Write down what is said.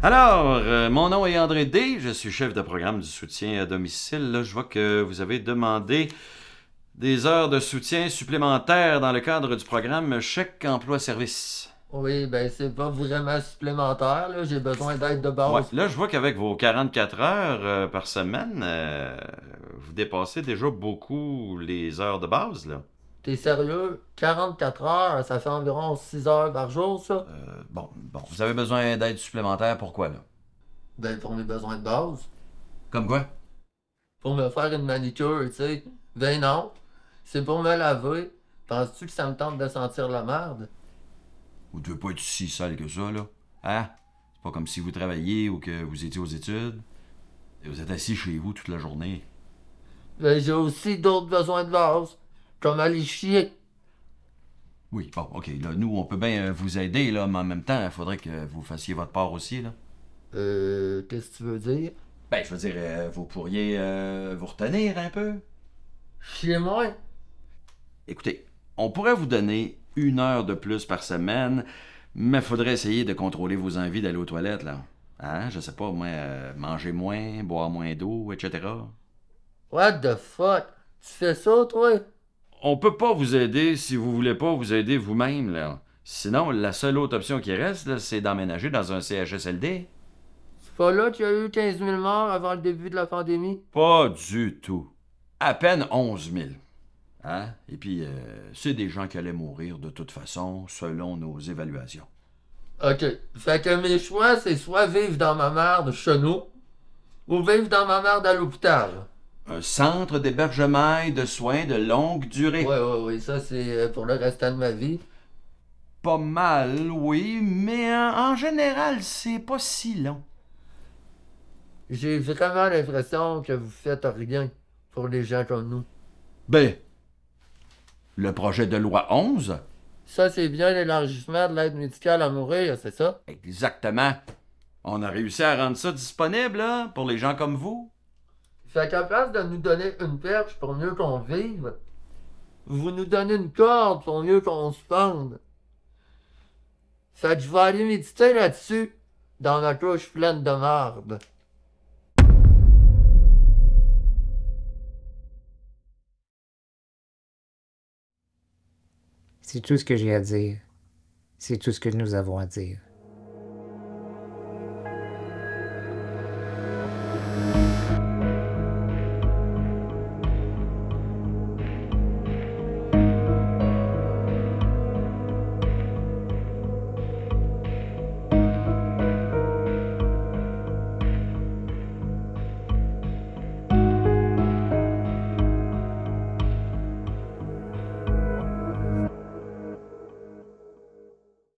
Alors, euh, mon nom est André D. Je suis chef de programme du soutien à domicile. Là, je vois que vous avez demandé des heures de soutien supplémentaires dans le cadre du programme Chèque Emploi Service. Oui, ben c'est pas vraiment supplémentaire. J'ai besoin d'aide de base. là, je vois qu'avec vos 44 heures euh, par semaine, euh, vous dépassez déjà beaucoup les heures de base. là. T'es sérieux? 44 heures, ça fait environ 6 heures par jour, ça? Euh, bon, bon, vous avez besoin d'aide supplémentaire, pourquoi, là? Ben, pour mes besoins de base. Comme quoi? Pour me faire une manicure, tu sais. Ben non, c'est pour me laver. Penses-tu que ça me tente de sentir la merde? Vous devez pas être si sale que ça, là. Hein? C'est pas comme si vous travailliez ou que vous étiez aux études. Et vous êtes assis chez vous toute la journée. Ben, j'ai aussi d'autres besoins de base ton chier. Oui, bon, OK. Là, nous, on peut bien euh, vous aider, là, mais en même temps, il faudrait que vous fassiez votre part aussi, là. Euh, qu'est-ce que tu veux dire? Ben, je veux dire, euh, vous pourriez euh, vous retenir un peu. Chez moi? Écoutez, on pourrait vous donner une heure de plus par semaine, mais faudrait essayer de contrôler vos envies d'aller aux toilettes, là. Hein? Je sais pas, moi, manger moins, boire moins d'eau, etc. What the fuck? Tu fais ça, toi? on peut pas vous aider si vous voulez pas vous aider vous-même. Sinon, la seule autre option qui reste, c'est d'emménager dans un CHSLD. C'est pas là qu'il y eu 15 000 morts avant le début de la pandémie? Pas du tout. À peine 11 000. Hein? Et puis, euh, c'est des gens qui allaient mourir de toute façon, selon nos évaluations. OK. Fait que mes choix, c'est soit vivre dans ma merde de nous, ou vivre dans ma merde à l'hôpital un centre d'hébergement et de soins de longue durée. Oui, oui, oui, ça c'est euh, pour le restant de ma vie. Pas mal, oui, mais euh, en général, c'est pas si long. J'ai vraiment l'impression que vous faites rien pour les gens comme nous. Ben, le projet de loi 11. Ça, c'est bien l'élargissement de l'aide médicale à mourir, c'est ça? Exactement. On a réussi à rendre ça disponible, hein, pour les gens comme vous fait qu'à de nous donner une perche pour mieux qu'on vive, vous nous donnez une corde pour mieux qu'on se pende. Fait que je vais aller méditer là-dessus, dans la couche pleine de marde. C'est tout ce que j'ai à dire. C'est tout ce que nous avons à dire.